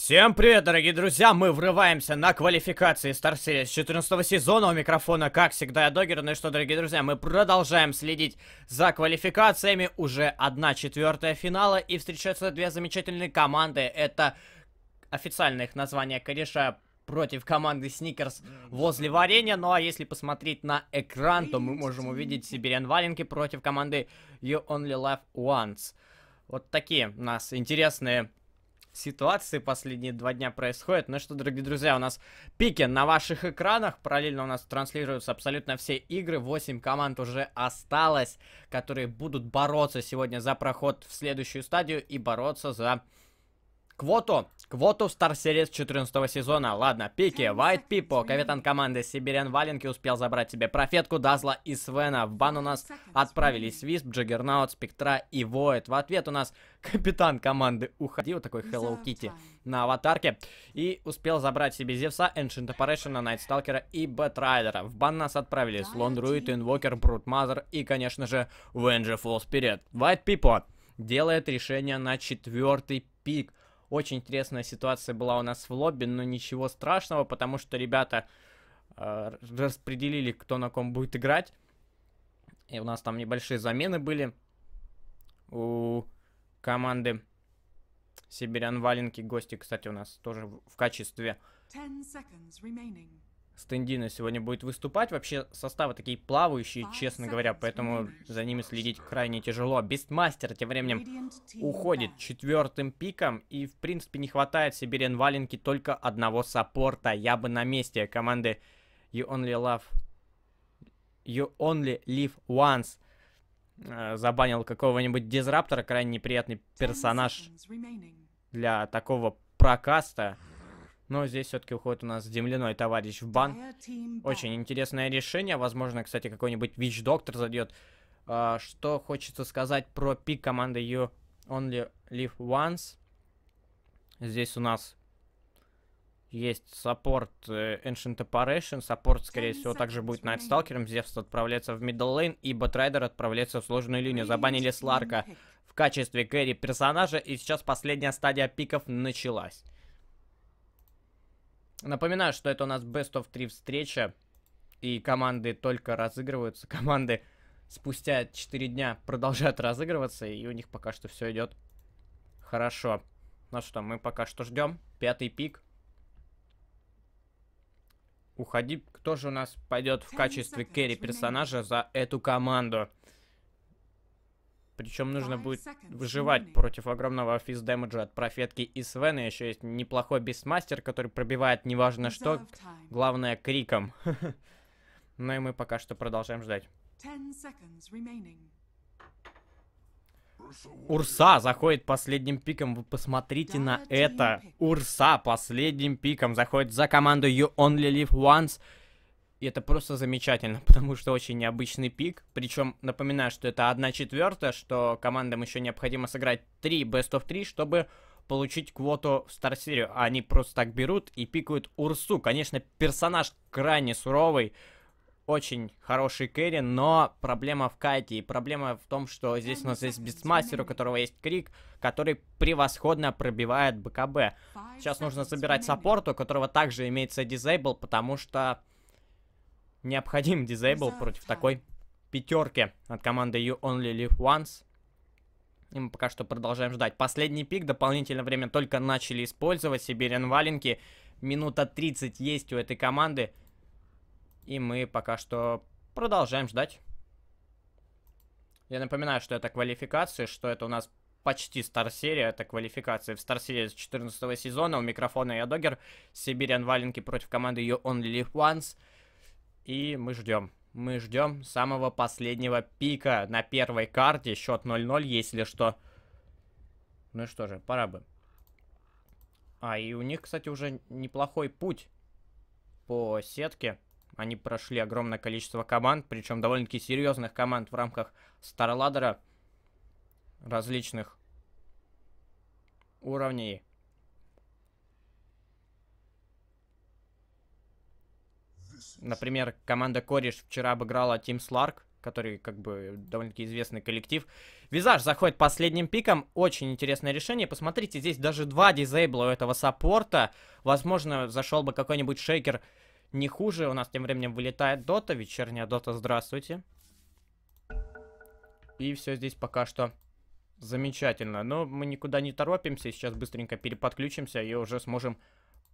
Всем привет, дорогие друзья! Мы врываемся на квалификации Star Series 14 сезона. У микрофона, как всегда, я Догер. Ну и что, дорогие друзья, мы продолжаем следить за квалификациями. Уже одна четвертая финала и встречаются две замечательные команды. Это официальное их название кореша против команды Сникерс возле варенья. Ну а если посмотреть на экран, то мы можем увидеть Сибириан Валенки против команды You Only Live Once. Вот такие у нас интересные ситуации последние два дня происходят. Ну что, дорогие друзья, у нас пики на ваших экранах. Параллельно у нас транслируются абсолютно все игры. 8 команд уже осталось, которые будут бороться сегодня за проход в следующую стадию и бороться за Квоту, квоту в Star Series 14 сезона. Ладно, пики, White Пипо, капитан команды Сибирян Валенки успел забрать себе Профетку, Дазла и Свена. В бан у нас отправились Висп, Джаггернаут, Спектра и Воид. В ответ у нас капитан команды уходил, такой Hello Kitty на аватарке. И успел забрать себе Зевса, Ancient Найт Сталкера и Бэтрайдера. В бан нас отправились Лон Руид, Инвокер, Брутмазер и, конечно же, Венджи Фолл Спирит. White Пипо делает решение на четвертый пик. Очень интересная ситуация была у нас в лобби, но ничего страшного, потому что ребята э, распределили, кто на ком будет играть. И у нас там небольшие замены были у команды Сибирян Валенки. Гости, кстати, у нас тоже в качестве. Стендина сегодня будет выступать. Вообще составы такие плавающие, честно говоря, поэтому за ними следить крайне тяжело. Бестмастер тем временем уходит четвертым пиком и, в принципе, не хватает Сибириан Валенки только одного саппорта. Я бы на месте команды You Only Love... You Only Live Once э, забанил какого-нибудь дизраптора, крайне неприятный персонаж для такого прокаста. Но здесь все-таки уходит у нас земляной товарищ в бан. Очень интересное решение. Возможно, кстати, какой-нибудь Вич Доктор зайдет. Uh, что хочется сказать про пик команды You Only Live Once. Здесь у нас есть саппорт э, Ancient Apparition. Саппорт, скорее всего, также будет Найт Сталкером. Зевс отправляется в мидл лейн, и Бэтрайдер отправляется в сложную линию. Забанили Сларка в качестве кэри персонажа, и сейчас последняя стадия пиков началась. Напоминаю, что это у нас Best of 3 встреча. И команды только разыгрываются. Команды спустя 4 дня продолжают разыгрываться. И у них пока что все идет хорошо. Ну что, мы пока что ждем. Пятый пик. Уходи. Кто же у нас пойдет в качестве керри персонажа за эту команду? Причем нужно будет выживать против огромного физ дэмэджа от профетки и Свена. Еще есть неплохой Бестмастер, который пробивает неважно что, главное криком. ну и мы пока что продолжаем ждать. Урса заходит последним пиком. Вы посмотрите на это. Урса последним пиком заходит за команду You Only Live Once. И это просто замечательно, потому что очень необычный пик. Причем, напоминаю, что это 1 четвертая, что командам еще необходимо сыграть 3 best of 3, чтобы получить квоту в Старсерию. А они просто так берут и пикают Урсу. Конечно, персонаж крайне суровый, очень хороший кэри, но проблема в Кайте И проблема в том, что здесь у нас есть Битмастер, у которого есть Крик, который превосходно пробивает БКБ. Сейчас нужно забирать саппорт, у которого также имеется Дизейбл, потому что необходим дизейбл против такой пятерки от команды You Only Live Once. И мы пока что продолжаем ждать. Последний пик, дополнительное время только начали использовать. Сибирин Валенки. Минута 30 есть у этой команды. И мы пока что продолжаем ждать. Я напоминаю, что это квалификация что это у нас почти стар-серия, это квалификация в стар-серии с 14 сезона. У микрофона я Догер, Сибириан Валенки против команды You Only Live Once. И мы ждем. Мы ждем самого последнего пика на первой карте. Счет 0-0, если что. Ну и что же, пора бы. А, и у них, кстати, уже неплохой путь по сетке. Они прошли огромное количество команд, причем довольно-таки серьезных команд в рамках Старладера различных уровней. Например, команда Кореш вчера обыграла Тим Сларк, который как бы довольно-таки известный коллектив. Визаж заходит последним пиком. Очень интересное решение. Посмотрите, здесь даже два дизейбла у этого саппорта. Возможно, зашел бы какой-нибудь шейкер не хуже. У нас тем временем вылетает Дота. Вечерняя Дота, здравствуйте. И все здесь пока что замечательно. Но мы никуда не торопимся. Сейчас быстренько переподключимся и уже сможем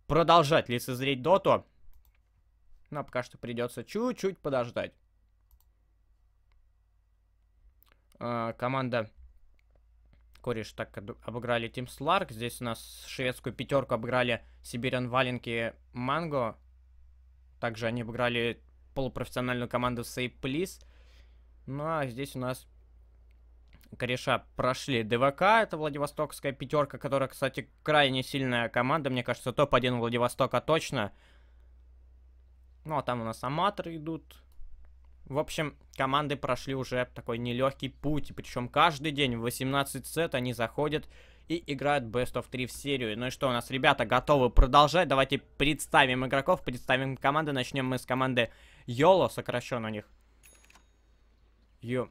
продолжать лицезреть Доту. Но пока что придется чуть-чуть подождать. Э, команда Кореш так обыграли Тим Сларк. Здесь у нас шведскую пятерку обыграли Сибириан Валенки Манго. Также они обыграли полупрофессиональную команду Save Please. Ну а здесь у нас кореша прошли ДВК. Это Владивостокская пятерка, которая, кстати, крайне сильная команда. Мне кажется, топ-1 Владивостока точно. Ну, а там у нас аматоры идут. В общем, команды прошли уже такой нелегкий путь. Причем каждый день в 18 сет они заходят и играют Best of 3 в серию. Ну и что, у нас ребята готовы продолжать. Давайте представим игроков, представим команды. Начнем мы с команды YOLO, сокращен у них. You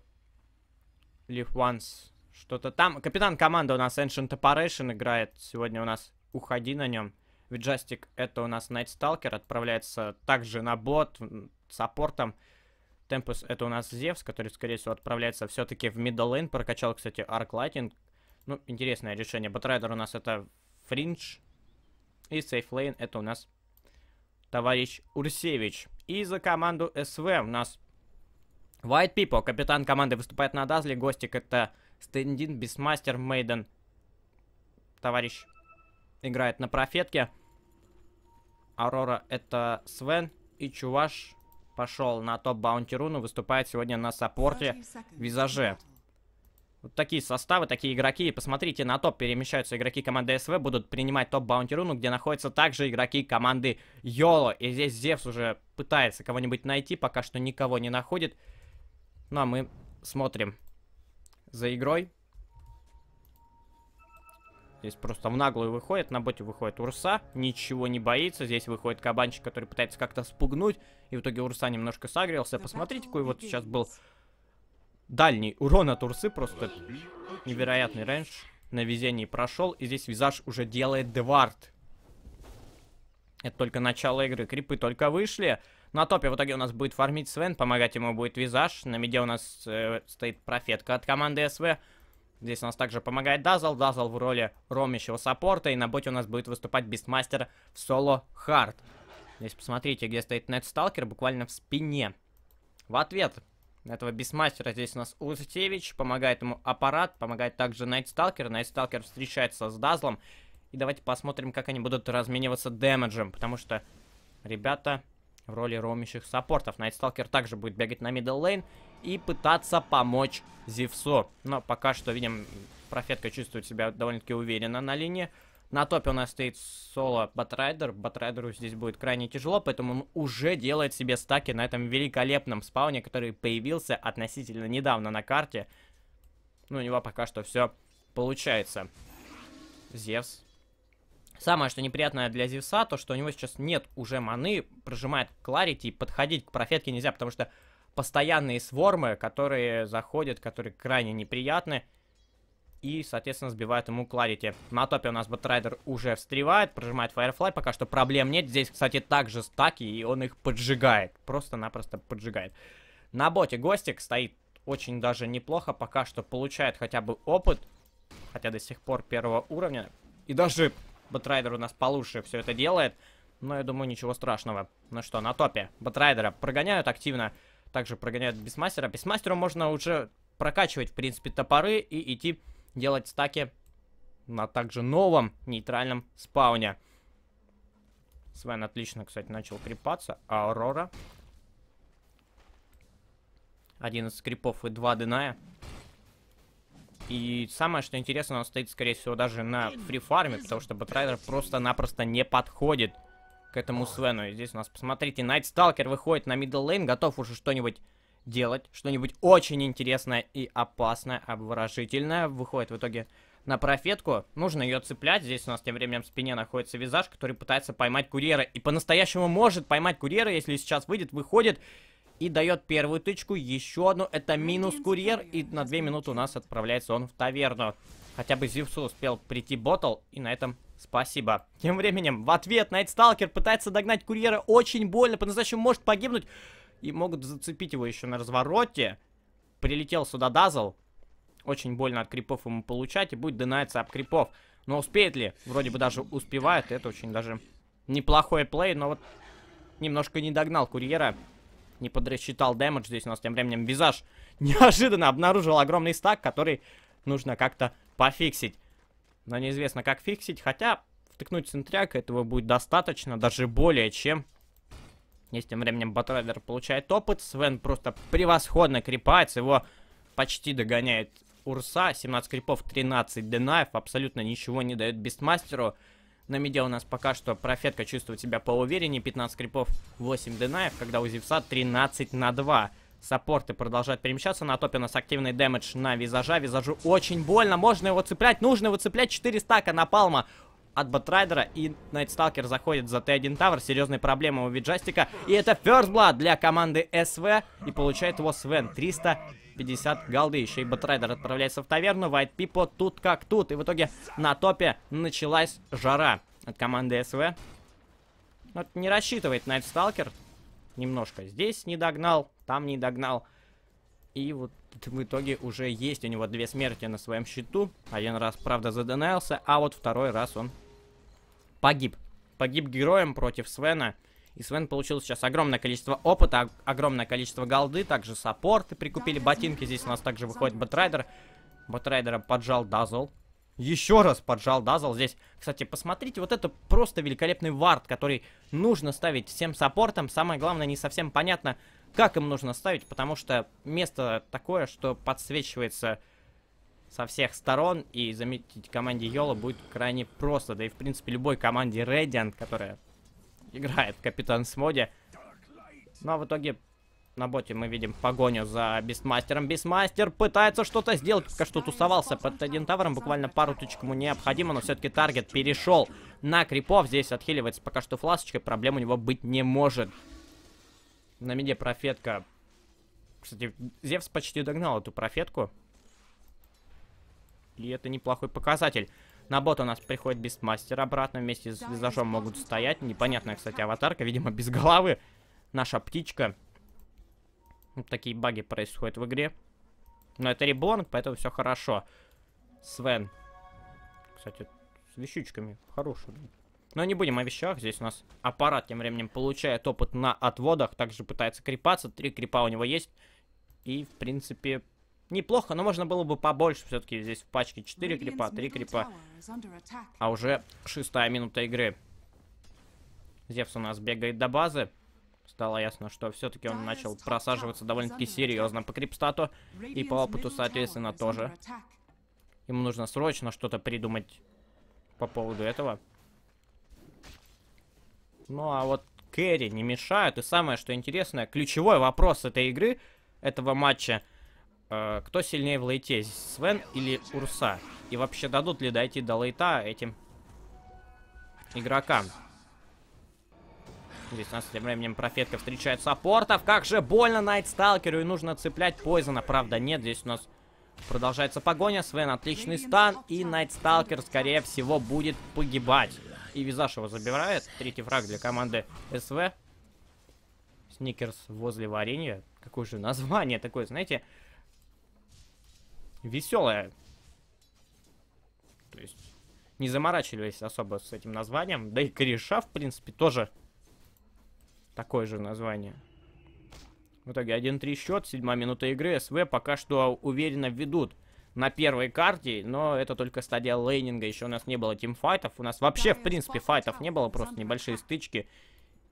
live once. Что-то там. Капитан команды у нас Ancient Operation играет. Сегодня у нас уходи на нем. Виджастик это у нас Найт Сталкер отправляется также на бот, с саппортом. Темпус это у нас Зевс, который, скорее всего, отправляется все-таки в мидл-лейн. Прокачал, кстати, Арк Лайтинг. Ну, интересное решение. Батрайдер у нас это Фриндж. И Сейф Лейн. это у нас товарищ Урсевич. И за команду СВ у нас White Пипо. Капитан команды выступает на Дазле. Гостик это Стендин, Бисмастер, Мейден. Товарищ играет на профетке. Аврора это Свен. И Чуваш пошел на топ баунти руну, выступает сегодня на саппорте Визаже. Вот такие составы, такие игроки. посмотрите, на топ перемещаются игроки команды СВ, будут принимать топ баунти руну, где находятся также игроки команды Йоло. И здесь Зевс уже пытается кого-нибудь найти, пока что никого не находит. Ну а мы смотрим за игрой. Здесь просто в наглую выходит, на боте выходит Урса, ничего не боится. Здесь выходит кабанчик, который пытается как-то спугнуть. И в итоге Урса немножко согрелся. Посмотрите, какой вот сейчас был дальний урон от Урсы. Просто невероятный рейндж на везении прошел. И здесь визаж уже делает Девард. Это только начало игры. Крипы только вышли. На топе в итоге у нас будет фармить Свен, помогать ему будет Визаж. На меде у нас э, стоит профетка от команды СВ. Здесь у нас также помогает Дазл. Дазл в роли ромящего саппорта. И на боте у нас будет выступать Бистмастер в соло Хард. Здесь посмотрите, где стоит Нед Сталкер, буквально в спине. В ответ этого бисмастера здесь у нас Урсевич, помогает ему аппарат, помогает также Найтсталкер. Найтсталкер встречается с Дазлом. И давайте посмотрим, как они будут размениваться дэмэджем, потому что ребята в роли ромящих саппортов. Найтсталкер также будет бегать на мидл лейн и пытаться помочь Зевсу. Но пока что, видим, профетка чувствует себя довольно-таки уверенно на линии. На топе у нас стоит соло Батрайдер. Батрайдеру здесь будет крайне тяжело, поэтому он уже делает себе стаки на этом великолепном спауне, который появился относительно недавно на карте. Ну, у него пока что все получается. Зевс. Самое, что неприятное для Зевса, то, что у него сейчас нет уже маны, прожимает Кларити, и подходить к профетке нельзя, потому что постоянные свормы, которые заходят, которые крайне неприятны. И, соответственно, сбивают ему кладите. На топе у нас Батрайдер уже встревает, прожимает Firefly, пока что проблем нет. Здесь, кстати, также стаки, и он их поджигает. Просто-напросто поджигает. На боте Гостик стоит очень даже неплохо, пока что получает хотя бы опыт. Хотя до сих пор первого уровня. И даже Батрайдер у нас получше все это делает. Но я думаю, ничего страшного. Ну что, на топе Батрайдера прогоняют активно также прогоняют Бисмастера. Бисмастеру можно уже прокачивать, в принципе, топоры и идти делать стаки на также новом нейтральном спауне. Свен отлично, кстати, начал крепаться. А Аурора. 11 скрипов и 2 Деная. И самое, что интересно, он стоит, скорее всего, даже на фрифарме, потому что Бэтрайдер просто-напросто не подходит к этому Свену. И здесь у нас, посмотрите, Найт Сталкер выходит на мидл лейн, готов уже что-нибудь делать. Что-нибудь очень интересное и опасное, обворожительное. Выходит в итоге на профетку. Нужно ее цеплять. Здесь у нас тем временем в спине находится визаж, который пытается поймать курьера. И по-настоящему может поймать курьера, если сейчас выйдет, выходит и дает первую тычку. Еще одну. Это ну, минус курьер. И на две минуты у нас отправляется он в таверну. Хотя бы Зевсу успел прийти ботл И на этом Спасибо. Тем временем, в ответ сталкер пытается догнать курьера очень больно, по-настоящему может погибнуть. И могут зацепить его еще на развороте. Прилетел сюда Дазл. Очень больно от крипов ему получать и будет дынаться об крипов. Но успеет ли? Вроде бы даже успевает. Это очень даже неплохой плей, но вот немножко не догнал курьера. Не подрасчитал дэмэдж. Здесь у нас тем временем Визаж неожиданно обнаружил огромный стак, который нужно как-то пофиксить. Но неизвестно, как фиксить. Хотя, втыкнуть центряк этого будет достаточно, даже более чем. Есть тем временем Батрайдер получает опыт. Свен просто превосходно крипается. Его почти догоняет Урса. 17 крипов, 13 денаев. Абсолютно ничего не дает Бестмастеру. На меде у нас пока что профетка чувствует себя поувереннее. 15 крипов, 8 денаев. Когда у Зевса 13 на 2. Саппорты продолжают перемещаться. На топе у нас активный дэмэдж на визажа. Визажу очень больно. Можно его цеплять. Нужно его цеплять. 4 стака на палма от Батрайдера. И Найтсталкер заходит за Т1 Тавр. Серьезные проблемы у Виджастика. И это First Blood для команды СВ. И получает его Свен. 350 голды. Еще и Батрайдер отправляется в таверну. Вайт Пипо тут как тут. И в итоге на топе началась жара от команды СВ. Вот не рассчитывает Найтсталкер немножко здесь не догнал, там не догнал. И вот в итоге уже есть у него две смерти на своем счету. Один раз, правда, задонелся, а вот второй раз он погиб. Погиб героем против Свена. И Свен получил сейчас огромное количество опыта, огромное количество голды, также саппорты прикупили, ботинки. Здесь у нас также выходит Бэтрайдер. Бэтрайдера поджал Дазл. Еще раз поджал Дазл здесь. Кстати, посмотрите, вот это просто великолепный вард, который нужно ставить всем саппортам. Самое главное, не совсем понятно, как им нужно ставить, потому что место такое, что подсвечивается со всех сторон, и заметить команде Йола будет крайне просто. Да и, в принципе, любой команде Radiant, которая играет в Капитан Смоде. Но ну, а в итоге на боте мы видим погоню за бестмастером. Бестмастер пытается что-то сделать, пока что тусовался под один Буквально пару тычек ему необходимо, но все-таки таргет перешел на крипов. Здесь отхиливается пока что фласочкой, проблем у него быть не может. На меде профетка. Кстати, Зевс почти догнал эту профетку. И это неплохой показатель. На бот у нас приходит бестмастер обратно. Вместе с визажом могут стоять. Непонятная, кстати, аватарка. Видимо, без головы. Наша птичка. Вот такие баги происходят в игре. Но это реборн, поэтому все хорошо. Свен. Кстати, с вещичками. Хороший. Но не будем о вещах. Здесь у нас аппарат тем временем получает опыт на отводах. Также пытается крепаться. Три крипа у него есть. И, в принципе, неплохо. Но можно было бы побольше. Все-таки здесь в пачке 4 крипа, 3 крипа. А уже шестая минута игры. Зевс у нас бегает до базы стало ясно, что все-таки он начал просаживаться довольно-таки серьезно по крипстату и по опыту, соответственно, тоже. Ему нужно срочно что-то придумать по поводу этого. Ну а вот Кэрри не мешает И самое, что интересное, ключевой вопрос этой игры, этого матча, э, кто сильнее в лейте, Свен или Урса? И вообще дадут ли дойти до лейта этим игрокам? Здесь у нас тем временем профетка встречает саппортов. Как же больно Найтсталкеру и нужно цеплять Пойзона. Правда, нет, здесь у нас продолжается погоня. Свен отличный стан и Найтсталкер, скорее всего, будет погибать. И Визаж его забирает. Третий фраг для команды СВ. Сникерс возле варенья. Какое же название такое, знаете? Веселое. То есть не заморачивались особо с этим названием. Да и кореша, в принципе, тоже Такое же название. В итоге 1-3 счет, седьмая минута игры. СВ пока что уверенно ведут на первой карте, но это только стадия лейнинга. Еще у нас не было тимфайтов. У нас вообще, в принципе, файтов не было, просто небольшие стычки.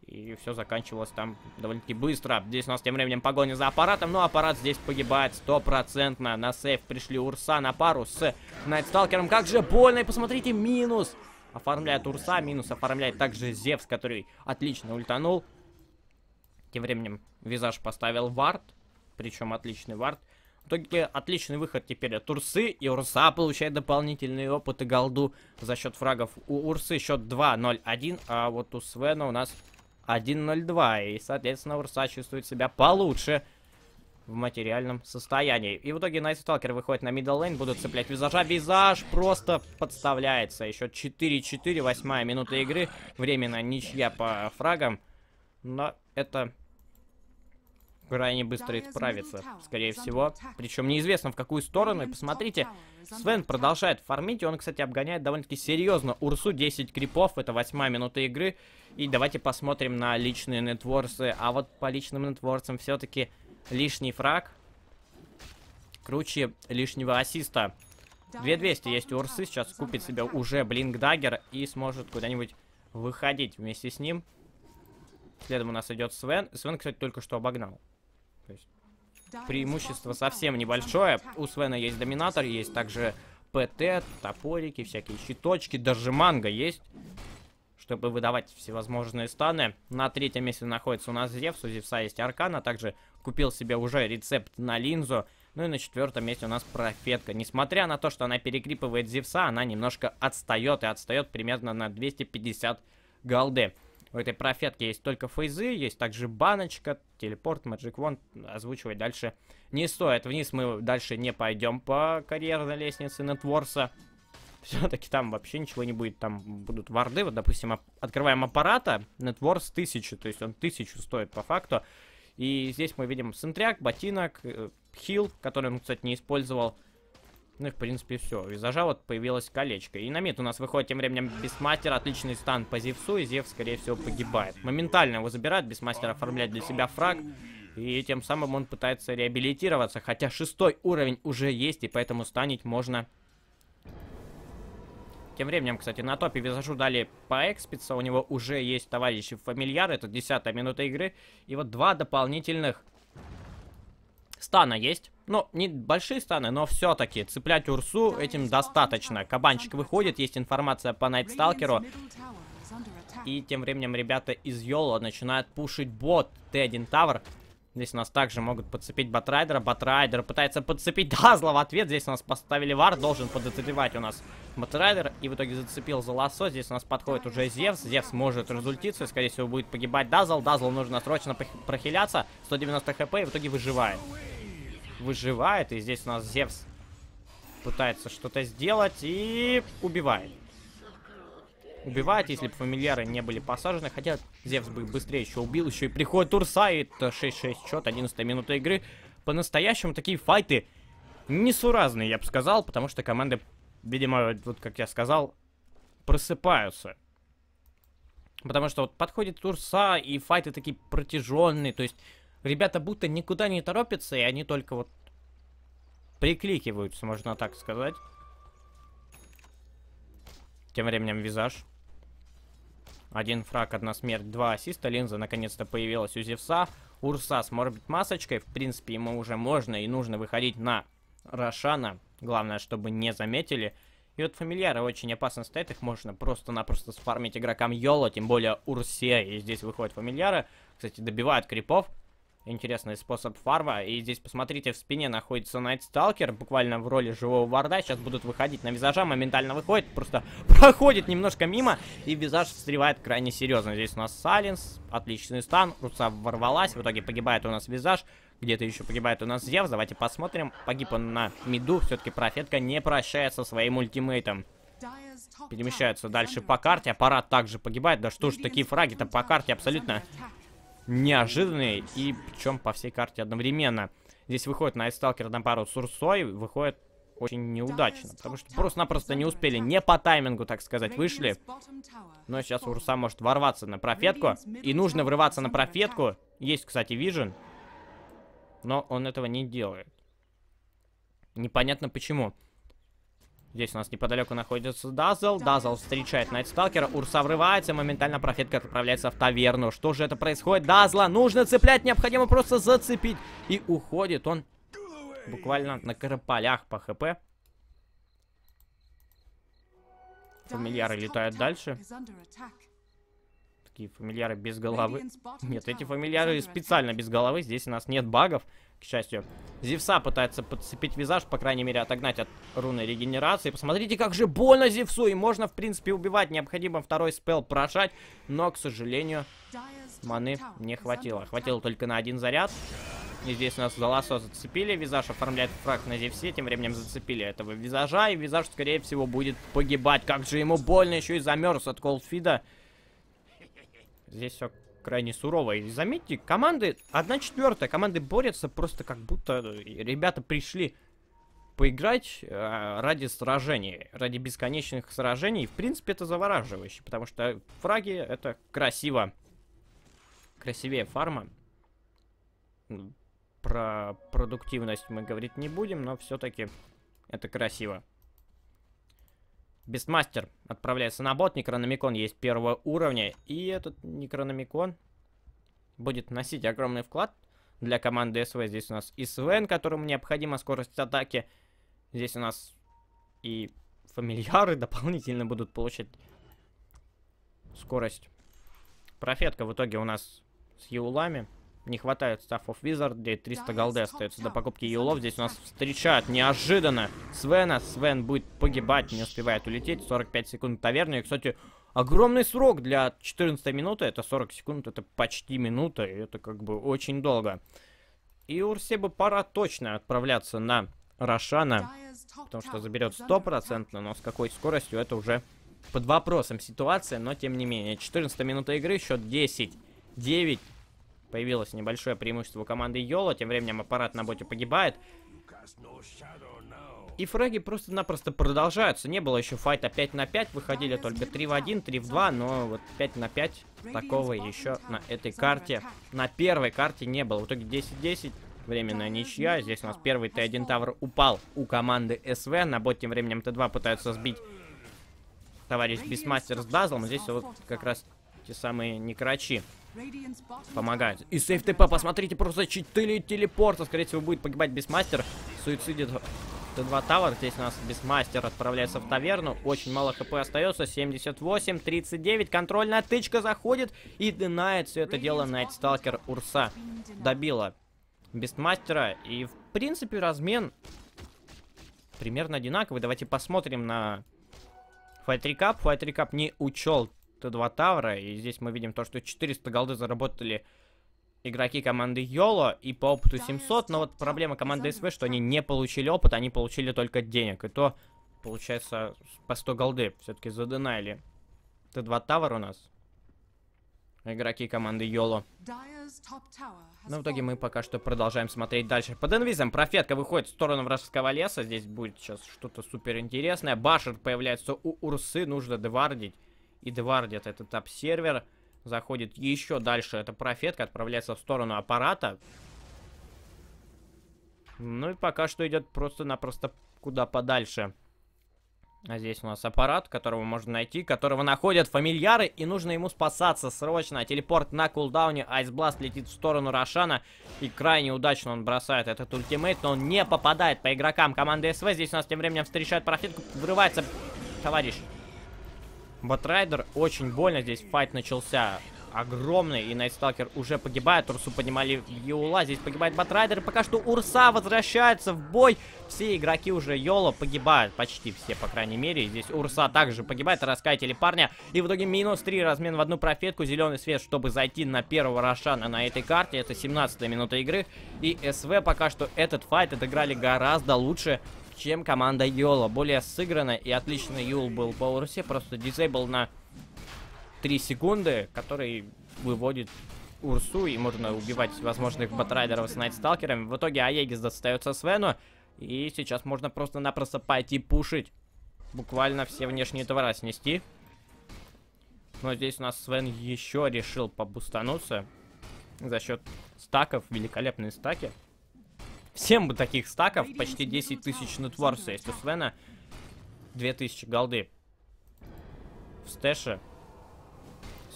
И все заканчивалось там довольно-таки быстро. Здесь у нас тем временем погоня за аппаратом, но аппарат здесь погибает стопроцентно. На сейф пришли Урса на пару с Найтсталкером. Как же больно, и посмотрите, минус! Оформляет Урса, минус оформляет также Зевс, который отлично ультанул. Тем временем Визаж поставил вард, причем отличный вард. В итоге отличный выход теперь от Урсы, и Урса получает дополнительные и голду за счет фрагов. У Урсы счет 2-0-1, а вот у Свена у нас 1-0-2, и, соответственно, Урса чувствует себя получше в материальном состоянии. И в итоге Найтсталкер выходит на мидл лейн, будут цеплять визажа. Визаж просто подставляется. Еще 4-4, восьмая минута игры. Временно ничья по фрагам. Но это крайне быстро исправится, скорее всего. Причем неизвестно в какую сторону, и посмотрите, Свен продолжает фармить, и он, кстати, обгоняет довольно-таки серьезно. Урсу 10 крипов, это восьмая минута игры, и давайте посмотрим на личные нетворсы. А вот по личным нетворсам все-таки лишний фраг круче лишнего ассиста. 2200 есть у Урсы, сейчас купит себе уже Блинк Даггер и сможет куда-нибудь выходить вместе с ним. Следом у нас идет Свен. Свен, кстати, только что обогнал. То есть преимущество совсем небольшое. У Свена есть доминатор, есть также ПТ, топорики, всякие щиточки, даже манго есть, чтобы выдавать всевозможные станы. На третьем месте находится у нас Зевс, у Зевса есть Аркана, также купил себе уже рецепт на линзу. Ну и на четвертом месте у нас Профетка. Несмотря на то, что она перекрипывает Зевса, она немножко отстает и отстает примерно на 250 голды. У этой профетки есть только фейзы, есть также баночка, телепорт, Magic Wand. Озвучивать дальше не стоит. Вниз мы дальше не пойдем по карьерной лестнице Нетворса. Все-таки там вообще ничего не будет. Там будут варды. Вот, допустим, открываем аппарата. Нетворс 1000, то есть он 1000 стоит по факту. И здесь мы видим сентряк, ботинок, э, хил, который он, кстати, не использовал. Ну и в принципе все. Визажа вот появилось колечко. И на мид у нас выходит тем временем без Отличный стан по Зевсу. И Зев скорее всего погибает. Моментально его забирает. Без мастера оформляет для себя фраг. И тем самым он пытается реабилитироваться. Хотя шестой уровень уже есть. И поэтому станить можно тем временем, кстати, на топе визажу дали по экспица. У него уже есть товарищи фамильяр. Это десятая минута игры. И вот два дополнительных Стана есть. Ну, не большие станы, но все-таки цеплять Урсу этим достаточно. Кабанчик выходит, есть информация по Найтсталкеру. И тем временем ребята из Йоло начинают пушить бот Т1 Тавр. Здесь нас также могут подцепить Батрайдера. Батрайдер пытается подцепить Дазла в ответ. Здесь у нас поставили вар, должен подозревать у нас Батрайдер. И в итоге зацепил за лосо. Здесь у нас подходит уже Зевс. Зевс может результиться. Скорее всего, будет погибать Дазл. Дазл нужно срочно прохиляться. 190 хп и в итоге выживает выживает. И здесь у нас Зевс пытается что-то сделать и убивает. Убивает, если бы фамильяры не были посажены. Хотя Зевс бы быстрее еще убил. Еще и приходит Урсайт. 6-6 счет, 11 минута игры. По-настоящему такие файты несуразные, я бы сказал. Потому что команды, видимо, вот как я сказал, просыпаются. Потому что вот подходит Турса, и файты такие протяженные, то есть ребята будто никуда не торопятся, и они только вот прикликиваются, можно так сказать. Тем временем визаж. Один фраг, одна смерть, два ассиста. Линза наконец-то появилась у Зевса. Урса сморбит масочкой. В принципе, ему уже можно и нужно выходить на Рошана. Главное, чтобы не заметили. И вот фамильяры очень опасно стоят. Их можно просто-напросто сфармить игрокам Йола. Тем более Урсе. И здесь выходят фамильяры. Кстати, добивают крипов интересный способ фарва. И здесь, посмотрите, в спине находится Найт Сталкер, буквально в роли живого варда. Сейчас будут выходить на визажа, моментально выходит, просто проходит немножко мимо, и визаж встревает крайне серьезно. Здесь у нас саленс отличный стан, Руца ворвалась, в итоге погибает у нас визаж. Где-то еще погибает у нас Зевс, давайте посмотрим. Погиб он на миду, все-таки профетка не прощается своим ультимейтом перемещаются дальше по карте. Аппарат также погибает. Да что ж такие фраги-то по карте абсолютно неожиданный и причем по всей карте одновременно. Здесь выходит Найтсталкер на пару с Урсой, выходит очень неудачно, потому что просто-напросто не успели, не по таймингу, так сказать, вышли. Но сейчас Урса может ворваться на профетку, и нужно врываться на профетку. Есть, кстати, Вижен, но он этого не делает. Непонятно почему. Почему? Здесь у нас неподалеку находится Дазл. Дазл встречает Найтсталкера. Урса врывается, моментально Профетка отправляется в таверну. Что же это происходит? Дазла нужно цеплять, необходимо просто зацепить. И уходит он буквально на караполях по ХП. Фамильяры летают дальше. Такие фамильяры без головы. Нет, эти фамильяры специально без головы. Здесь у нас нет багов к счастью. Зевса пытается подцепить визаж, по крайней мере, отогнать от руны регенерации. Посмотрите, как же больно Зевсу, и можно, в принципе, убивать. Необходимо второй спел прошать, но, к сожалению, маны не хватило. Хватило только на один заряд. И здесь у нас Золосо зацепили, Визаж оформляет фраг на Зевсе, тем временем зацепили этого Визажа, и Визаж, скорее всего, будет погибать. Как же ему больно, еще и замерз от Колдфида. Здесь все крайне сурово. И заметьте, команды, одна четвертая, команды борются просто как будто э, ребята пришли поиграть э, ради сражений, ради бесконечных сражений. В принципе, это завораживающе, потому что фраги это красиво. Красивее фарма. Про продуктивность мы говорить не будем, но все-таки это красиво. Бестмастер отправляется на бот. Некрономикон есть первого уровня. И этот Некрономикон будет носить огромный вклад для команды СВ. Здесь у нас и Свен, которому необходима скорость атаки. Здесь у нас и фамильяры дополнительно будут получать скорость. Профетка в итоге у нас с Юлами. Не хватает стафов Wizard, где 300 голды остается до покупки Юлов. Здесь у нас встречают неожиданно Свена. Свен будет погибать, не успевает улететь. 45 секунд таверны. И, кстати, огромный срок для 14 минуты. Это 40 секунд, это почти минута. И это как бы очень долго. И Урсе бы пора точно отправляться на Рошана. Потому что заберет стопроцентно, но с какой скоростью это уже под вопросом ситуация, но тем не менее. 14 минута игры, счет 10. 9, Появилось небольшое преимущество у команды Йола. Тем временем аппарат на боте погибает. И фраги просто-напросто продолжаются. Не было еще файта 5 на 5. Выходили только 3 в 1, 3 в 2. Но вот 5 на 5 такого еще на этой карте, на первой карте не было. В итоге 10-10. Временная ничья. Здесь у нас первый Т1 тавр упал у команды СВ. На боте тем временем Т2 пытаются сбить товарищ Бисмастер с Дазлом. Здесь вот как раз те самые некрачи. Помогают. И сейф ТП, посмотрите, просто четыре телепорта. Скорее всего, будет погибать без Суицидит Т2 Тауэр. Здесь у нас без отправляется в таверну. Очень мало хп остается. 78, 39. Контрольная тычка заходит. И динает все это дело Найт Сталкер Урса. Добила Бестмастера. И, в принципе, размен примерно одинаковый. Давайте посмотрим на Fight Recap. Fight Recap не учел Т2 Тавра. И здесь мы видим то, что 400 голды заработали игроки команды Йоло и по опыту 700. Но вот проблема команды СВ, что они не получили опыт, они получили только денег. И то, получается, по 100 голды все-таки задонайли. Т2 Тавр у нас. Игроки команды Йоло. Но ну, в итоге мы пока что продолжаем смотреть дальше. Под инвизом профетка выходит в сторону вражеского леса. Здесь будет сейчас что-то супер интересное. Башер появляется у Урсы, нужно девардить и Двардит этот обсервер. Заходит еще дальше эта профетка, отправляется в сторону аппарата. Ну и пока что идет просто-напросто куда подальше. А здесь у нас аппарат, которого можно найти, которого находят фамильяры, и нужно ему спасаться срочно. А телепорт на кулдауне, Айсбласт летит в сторону Рошана, и крайне удачно он бросает этот ультимейт, но он не попадает по игрокам команды СВ. Здесь у нас тем временем встречает профитку, врывается товарищ Батрайдер очень больно здесь файт начался. Огромный, и Найтсталкер уже погибает. Урсу поднимали Юла, здесь погибает Батрайдер. И пока что Урса возвращается в бой. Все игроки уже Йола погибают, почти все, по крайней мере. здесь Урса также погибает, раскатили парня. И в итоге минус 3, размен в одну профетку. Зеленый свет, чтобы зайти на первого Рошана на этой карте. Это 17 минута игры. И СВ пока что этот файт отыграли гораздо лучше, чем команда Йола. Более сыграно и отлично Юл был по Урсе, просто дизейбл на 3 секунды, который выводит Урсу, и можно убивать возможных батрайдеров с Найтсталкерами. В итоге Аегис достается Свену, и сейчас можно просто-напросто пойти пушить. Буквально все внешние товара снести. Но здесь у нас Свен еще решил побустануться за счет стаков, великолепные стаки. Всем бы таких стаков, почти 10 тысяч на творце, есть у Свена. 2000 голды. В стэше.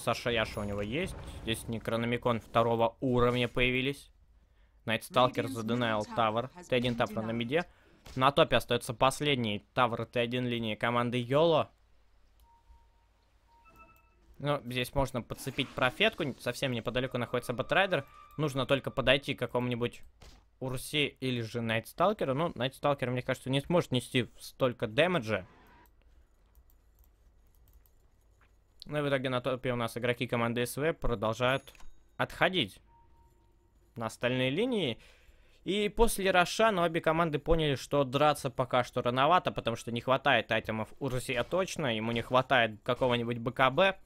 Саша Яша у него есть. Здесь Некрономикон второго уровня появились. Найт Сталкер Denial Tower. Т1 Тапра на меде, На топе остается последний Тавр Т1 линии команды Йоло. Ну, здесь можно подцепить профетку. Совсем неподалеку находится Батрайдер, Нужно только подойти к какому-нибудь Урси или же Найтсталкера. Ну, Найтсталкер, мне кажется, не сможет нести столько дэмэджа. Ну и в итоге на топе у нас игроки команды СВ продолжают отходить на остальные линии. И после Раша, но обе команды поняли, что драться пока что рановато, потому что не хватает айтемов у Россия а точно, ему не хватает какого-нибудь БКБ,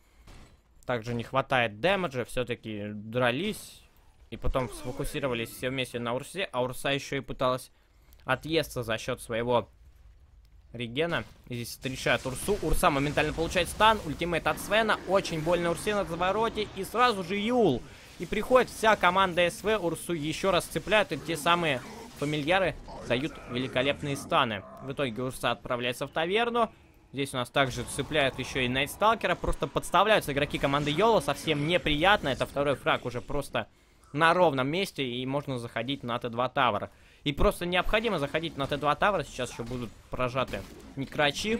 также не хватает дэмэджа, все-таки дрались и потом сфокусировались все вместе на Урсе. А Урса еще и пыталась отъесться за счет своего регена. И здесь встречает Урсу. Урса моментально получает стан. Ультимейт от Свена. Очень больно Урсе на завороте. И сразу же Юл. И приходит вся команда СВ. Урсу еще раз цепляют. И те самые фамильяры дают великолепные станы. В итоге Урса отправляется в таверну. Здесь у нас также цепляют еще и Найтсталкера. Просто подставляются игроки команды Йола. Совсем неприятно. Это второй фраг уже просто на ровном месте, и можно заходить на Т2 Тавр. И просто необходимо заходить на Т2 Тавр, сейчас еще будут прожаты некрачи.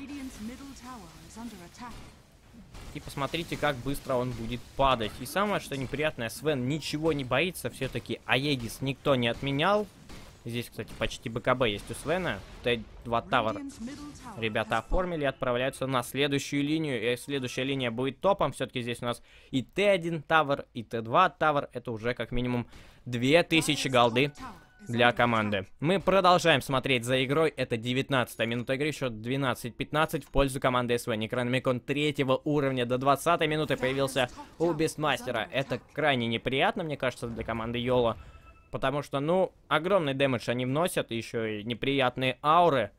И посмотрите, как быстро он будет падать. И самое, что неприятное, Свен ничего не боится, все-таки Аегис никто не отменял. Здесь, кстати, почти БКБ есть у Свена. Т2 тавер. ребята оформили и отправляются на следующую линию. И следующая линия будет топом. Все-таки здесь у нас и Т1 тавер и Т2 тавер. Это уже как минимум 2000 голды для команды. Мы продолжаем смотреть за игрой. Это 19 минута игры, счет 12-15 в пользу команды СВ. Некрономикон третьего уровня до 20 минуты появился у Бестмастера. Это крайне неприятно, мне кажется, для команды Йола. Потому что, ну, огромный дэмэдж они вносят, еще и неприятные ауры.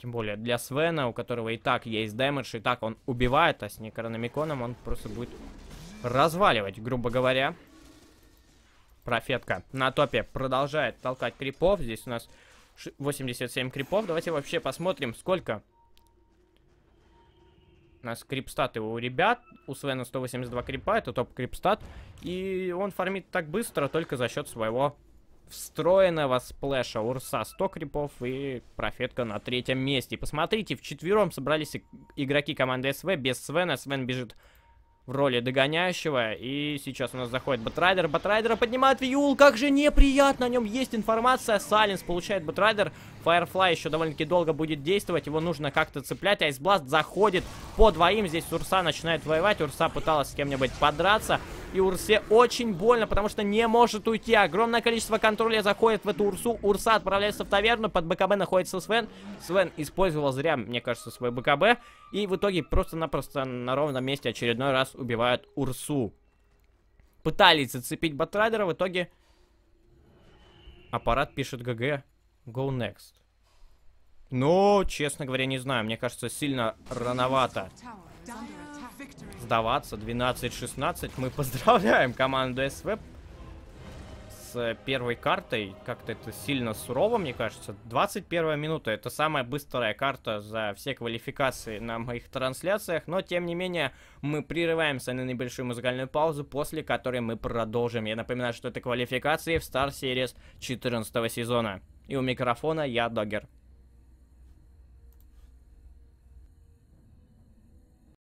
Тем более для Свена, у которого и так есть дэмэдж, и так он убивает, а с Некрономиконом он просто будет разваливать, грубо говоря. Профетка на топе продолжает толкать крипов. Здесь у нас 87 крипов. Давайте вообще посмотрим, сколько у нас крипстаты у ребят. У Свена 182 крипа, это топ крипстат. И он фармит так быстро только за счет своего встроенного сплэша. Урса 100 крипов и профетка на третьем месте. Посмотрите, вчетвером собрались игроки команды СВ без Свена. Свен бежит в роли догоняющего. И сейчас у нас заходит Батрайдер. Батрайдера поднимает Юл Как же неприятно. О нем есть информация. Саленс получает Батрайдер. Firefly еще довольно-таки долго будет действовать. Его нужно как-то цеплять. Айсбласт заходит по двоим. Здесь Урса начинает воевать. Урса пыталась с кем-нибудь подраться. И Урсе очень больно, потому что не может уйти. Огромное количество контроля заходит в эту Урсу. Урса отправляется в таверну. Под БКБ находится Свен. Свен использовал зря, мне кажется, свой БКБ. И в итоге просто-напросто на ровном месте очередной раз убивают Урсу. Пытались зацепить Батрайдера, в итоге... Аппарат пишет ГГ. Go next. Но, ну, честно говоря, не знаю. Мне кажется, сильно рановато сдаваться. 12-16. Мы поздравляем команду СВ с первой картой. Как-то это сильно сурово, мне кажется. 21 минута. Это самая быстрая карта за все квалификации на моих трансляциях. Но, тем не менее, мы прерываемся на небольшую музыкальную паузу, после которой мы продолжим. Я напоминаю, что это квалификации в Star Series 14 сезона и у микрофона я Догер.